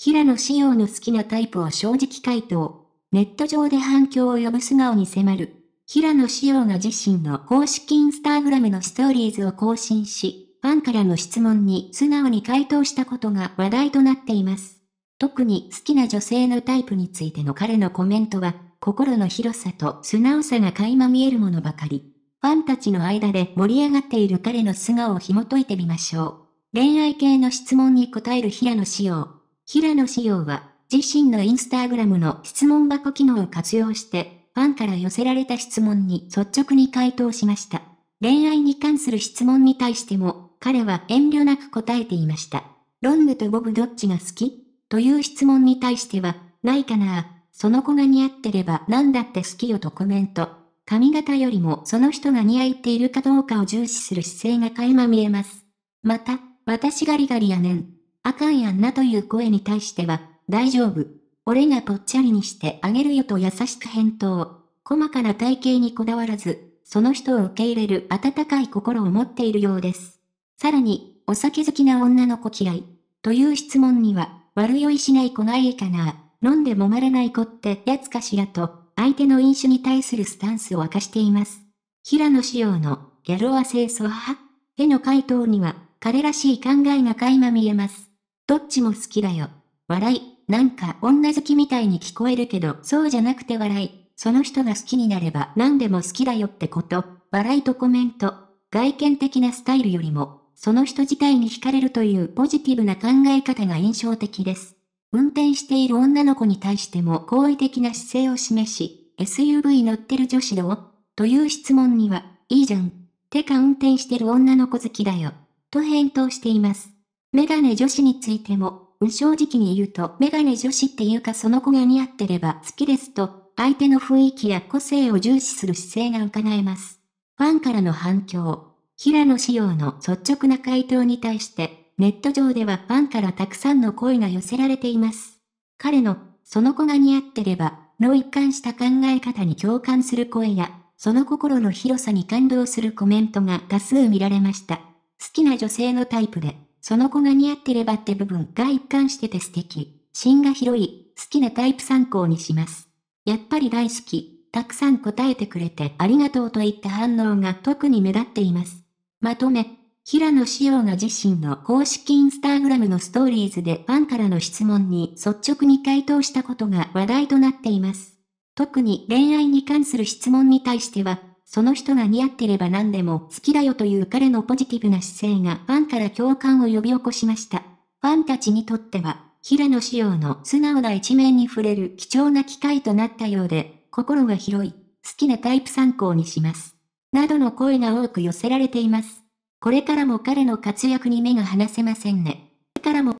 平野紫耀の好きなタイプを正直回答。ネット上で反響を呼ぶ素顔に迫る。平野紫耀が自身の公式インスタグラムのストーリーズを更新し、ファンからの質問に素直に回答したことが話題となっています。特に好きな女性のタイプについての彼のコメントは、心の広さと素直さが垣間見えるものばかり。ファンたちの間で盛り上がっている彼の素顔を紐解いてみましょう。恋愛系の質問に答える平野紫耀。平野紫耀は、自身のインスタグラムの質問箱機能を活用して、ファンから寄せられた質問に率直に回答しました。恋愛に関する質問に対しても、彼は遠慮なく答えていました。ロングとボブどっちが好きという質問に対しては、ないかなその子が似合ってれば何だって好きよとコメント。髪型よりもその人が似合っているかどうかを重視する姿勢が垣間見えます。また、私ガリガリやねん。あかんやんなという声に対しては、大丈夫。俺がぽっちゃりにしてあげるよと優しく返答。細かな体型にこだわらず、その人を受け入れる温かい心を持っているようです。さらに、お酒好きな女の子嫌い。という質問には、悪酔いしない子がいいかな。飲んで揉まれない子ってやつかしらと、相手の飲酒に対するスタンスを明かしています。平野紫耀の、ギャロア清楚派への回答には、彼らしい考えが垣間見えます。どっちも好きだよ。笑い、なんか女好きみたいに聞こえるけど、そうじゃなくて笑い。その人が好きになれば何でも好きだよってこと。笑いとコメント。外見的なスタイルよりも、その人自体に惹かれるというポジティブな考え方が印象的です。運転している女の子に対しても好意的な姿勢を示し、SUV 乗ってる女子どうという質問には、いいじゃん。てか運転してる女の子好きだよ。と返答しています。メガネ女子についても、正直に言うと、メガネ女子っていうかその子が似合ってれば好きですと、相手の雰囲気や個性を重視する姿勢が伺えます。ファンからの反響。平野仕様の率直な回答に対して、ネット上ではファンからたくさんの声が寄せられています。彼の、その子が似合ってれば、の一貫した考え方に共感する声や、その心の広さに感動するコメントが多数見られました。好きな女性のタイプで、その子が似合ってればって部分が一貫してて素敵。芯が広い、好きなタイプ参考にします。やっぱり大好き、たくさん答えてくれてありがとうといった反応が特に目立っています。まとめ、平野紫耀が自身の公式インスタグラムのストーリーズでファンからの質問に率直に回答したことが話題となっています。特に恋愛に関する質問に対しては、その人が似合ってれば何でも好きだよという彼のポジティブな姿勢がファンから共感を呼び起こしました。ファンたちにとっては、平野紫耀の素直な一面に触れる貴重な機会となったようで、心が広い、好きなタイプ参考にします。などの声が多く寄せられています。これからも彼の活躍に目が離せませんね。からも